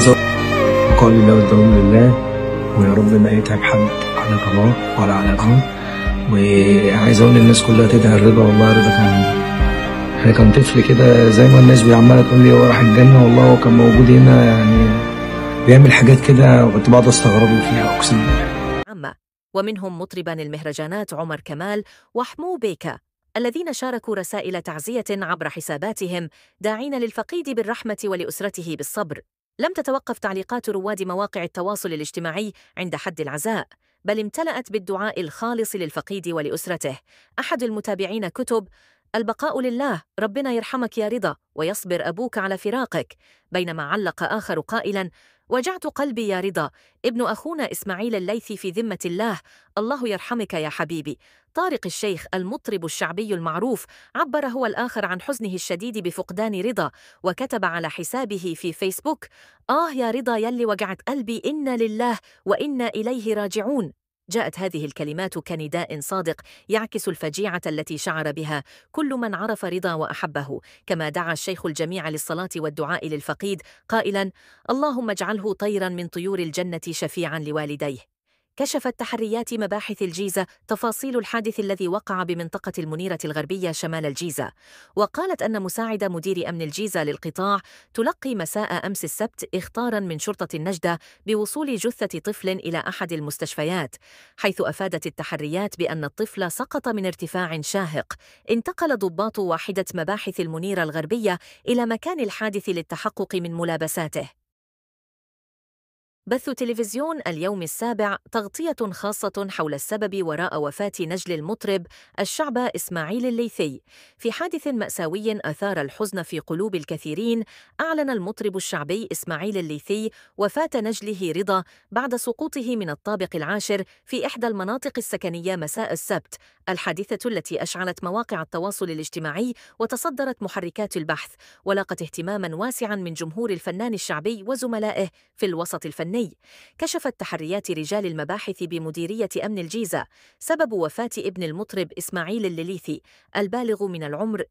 عايز اقول ده والدوام لله ويا رب ما يتعب حد على طلاق ولا على الأمر وعايز أقول للناس كلها تدعي الرضا والله رضا كان كان طفل كده زي ما الناس عماله تقول لي هو راح الجنه والله هو كان موجود هنا يعني بيعمل حاجات كده وكنت بقعد استغرب فيها اقسم بالله. ومنهم مطربان المهرجانات عمر كمال وحمو بيكا الذين شاركوا رسائل تعزيه عبر حساباتهم داعين للفقيد بالرحمه ولاسرته بالصبر. لم تتوقف تعليقات رواد مواقع التواصل الاجتماعي عند حد العزاء بل امتلأت بالدعاء الخالص للفقيد ولأسرته أحد المتابعين كتب البقاء لله ربنا يرحمك يا رضا ويصبر أبوك على فراقك بينما علق آخر قائلا وجعت قلبي يا رضا ابن أخونا إسماعيل الليثي في ذمة الله الله يرحمك يا حبيبي طارق الشيخ المطرب الشعبي المعروف عبر هو الآخر عن حزنه الشديد بفقدان رضا وكتب على حسابه في فيسبوك آه يا رضا يلي وجعت قلبي إنا لله وإنا إليه راجعون جاءت هذه الكلمات كنداء صادق يعكس الفجيعة التي شعر بها كل من عرف رضا وأحبه كما دعا الشيخ الجميع للصلاة والدعاء للفقيد قائلا اللهم اجعله طيرا من طيور الجنة شفيعا لوالديه كشفت تحريات مباحث الجيزة تفاصيل الحادث الذي وقع بمنطقة المنيرة الغربية شمال الجيزة، وقالت أن مساعد مدير أمن الجيزة للقطاع تلقي مساء أمس السبت إخطارا من شرطة النجدة بوصول جثة طفل إلى أحد المستشفيات، حيث أفادت التحريات بأن الطفل سقط من ارتفاع شاهق. انتقل ضباط واحدة مباحث المنيرة الغربية إلى مكان الحادث للتحقق من ملابساته. بث تلفزيون اليوم السابع تغطية خاصة حول السبب وراء وفاة نجل المطرب الشعب إسماعيل الليثي في حادث مأساوي أثار الحزن في قلوب الكثيرين أعلن المطرب الشعبي إسماعيل الليثي وفاة نجله رضا بعد سقوطه من الطابق العاشر في إحدى المناطق السكنية مساء السبت الحادثة التي أشعلت مواقع التواصل الاجتماعي وتصدرت محركات البحث ولاقت اهتماما واسعا من جمهور الفنان الشعبي وزملائه في الوسط الفني الإنساني كشفت تحريات رجال المباحث بمديرية أمن الجيزة سبب وفاة ابن المطرب إسماعيل الليليثي البالغ من العمر